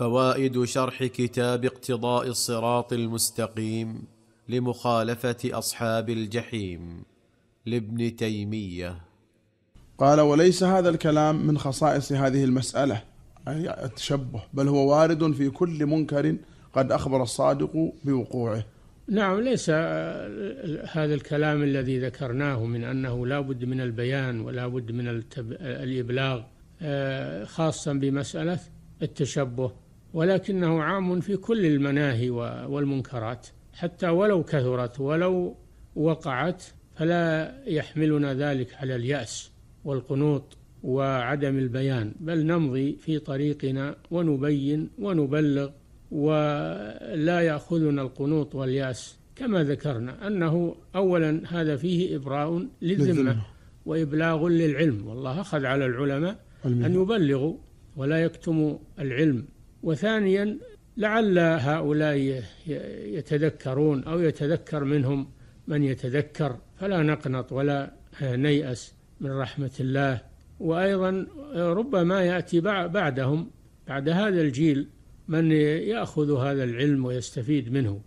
فوائد شرح كتاب اقتضاء الصراط المستقيم لمخالفه اصحاب الجحيم لابن تيميه قال وليس هذا الكلام من خصائص هذه المساله اي التشبه بل هو وارد في كل منكر قد اخبر الصادق بوقوعه نعم ليس آه، هذا الكلام الذي ذكرناه من انه لا بد من البيان ولا بد من الابلاغ آه، خاصا بمساله التشبه ولكنه عام في كل المناهي والمنكرات حتى ولو كثرت ولو وقعت فلا يحملنا ذلك على اليأس والقنوط وعدم البيان بل نمضي في طريقنا ونبين ونبلغ ولا ياخذنا القنوط والياس كما ذكرنا انه اولا هذا فيه ابراء للذمه وابلاغ للعلم والله اخذ على العلماء ان يبلغوا ولا يكتموا العلم وثانيا لعل هؤلاء يتذكرون أو يتذكر منهم من يتذكر فلا نقنط ولا نيأس من رحمة الله وأيضا ربما يأتي بعدهم بعد هذا الجيل من يأخذ هذا العلم ويستفيد منه